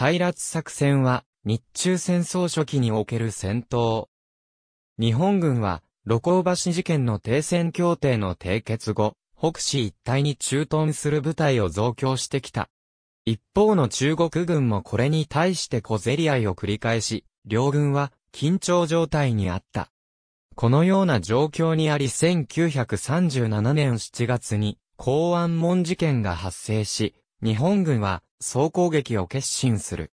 対立作戦は、日中戦争初期における戦闘。日本軍は、露光橋事件の停戦協定の締結後、北市一帯に駐屯する部隊を増強してきた。一方の中国軍もこれに対して小競り合いを繰り返し、両軍は緊張状態にあった。このような状況にあり1937年7月に港湾門事件が発生し、日本軍は総攻撃を決心する。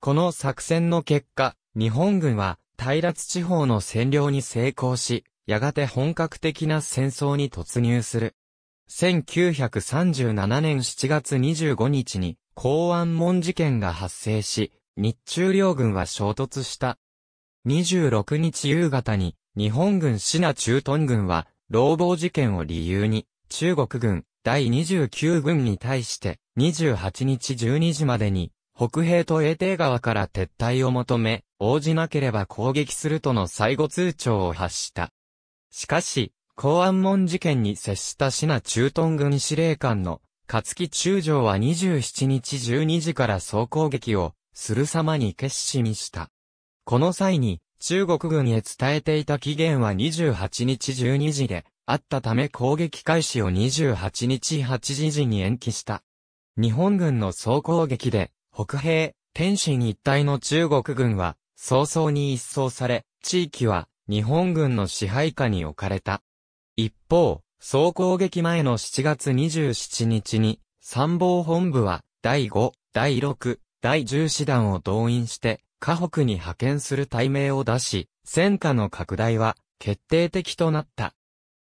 この作戦の結果、日本軍は、平津地方の占領に成功し、やがて本格的な戦争に突入する。1937年7月25日に、公安門事件が発生し、日中両軍は衝突した。26日夕方に、日本軍シナ駐屯軍は、労働事件を理由に、中国軍、第29軍に対して28日12時までに北兵と衛定川から撤退を求め、応じなければ攻撃するとの最後通帳を発した。しかし、公安門事件に接したシナ東軍司令官の勝木中将は27日12時から総攻撃をする様に決心した。この際に中国軍へ伝えていた期限は28日12時で、あったため攻撃開始を28日8時に延期した。日本軍の総攻撃で、北平、天津一帯の中国軍は、早々に一掃され、地域は、日本軍の支配下に置かれた。一方、総攻撃前の7月27日に、参謀本部は、第5、第6、第10師団を動員して、河北に派遣する大名を出し、戦火の拡大は、決定的となった。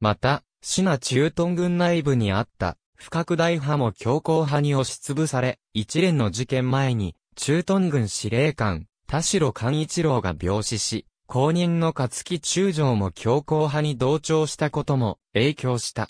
また、シナ駐屯軍内部にあった、不拡大派も強硬派に押しつぶされ、一連の事件前に、駐屯軍司令官、田代寛一郎が病死し、後任の勝木中将も強硬派に同調したことも影響した。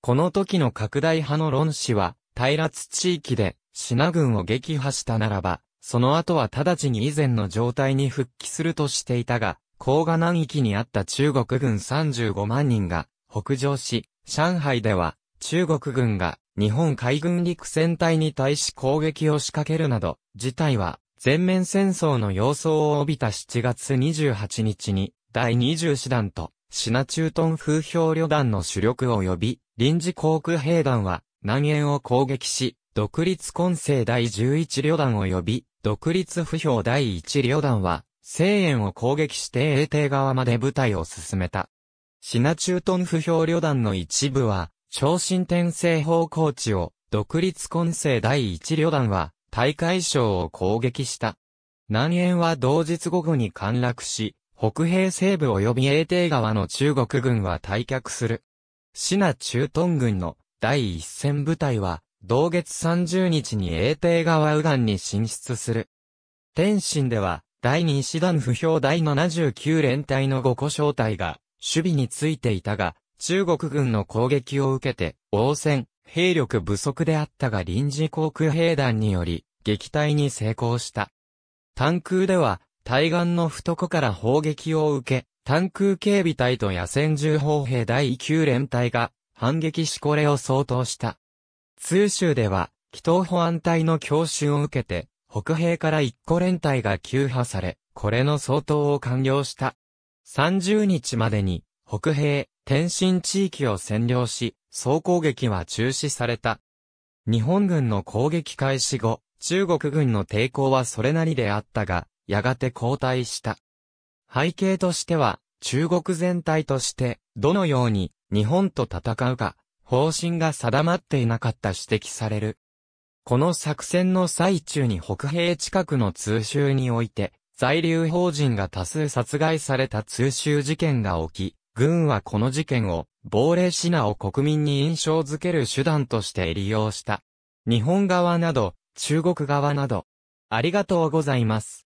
この時の拡大派の論士は、平津地域で、品軍を撃破したならば、その後は直ちに以前の状態に復帰するとしていたが、黄河南域にあった中国軍35万人が北上し、上海では中国軍が日本海軍陸戦隊に対し攻撃を仕掛けるなど、事態は全面戦争の様相を帯びた7月28日に第20師団とシナ駐屯風評旅団の主力を呼び、臨時航空兵団は南縁を攻撃し、独立混成第11旅団を呼び、独立不評第1旅団は西園を攻撃して英帝側まで部隊を進めた。シナ駐屯不評旅団の一部は、超新転生方向地を、独立混成第一旅団は、大海省を攻撃した。南園は同日午後に陥落し、北平西部及び英帝側の中国軍は退却する。シナ駐屯軍の第一戦部隊は、同月30日に英帝側右岸に進出する。天津では、第2師団不評第79連隊の5個小隊が、守備についていたが、中国軍の攻撃を受けて、応戦、兵力不足であったが臨時航空兵団により、撃退に成功した。探空では、対岸の懐から砲撃を受け、探空警備隊と野戦銃砲兵第9連隊が、反撃しこれを相当した。通州では、北東保安隊の強襲を受けて、北兵から一個連隊が急破され、これの相当を完了した。30日までに、北兵、天津地域を占領し、総攻撃は中止された。日本軍の攻撃開始後、中国軍の抵抗はそれなりであったが、やがて後退した。背景としては、中国全体として、どのように日本と戦うか、方針が定まっていなかった指摘される。この作戦の最中に北平近くの通州において、在留邦人が多数殺害された通州事件が起き、軍はこの事件を、亡霊シナを国民に印象づける手段として利用した。日本側など、中国側など、ありがとうございます。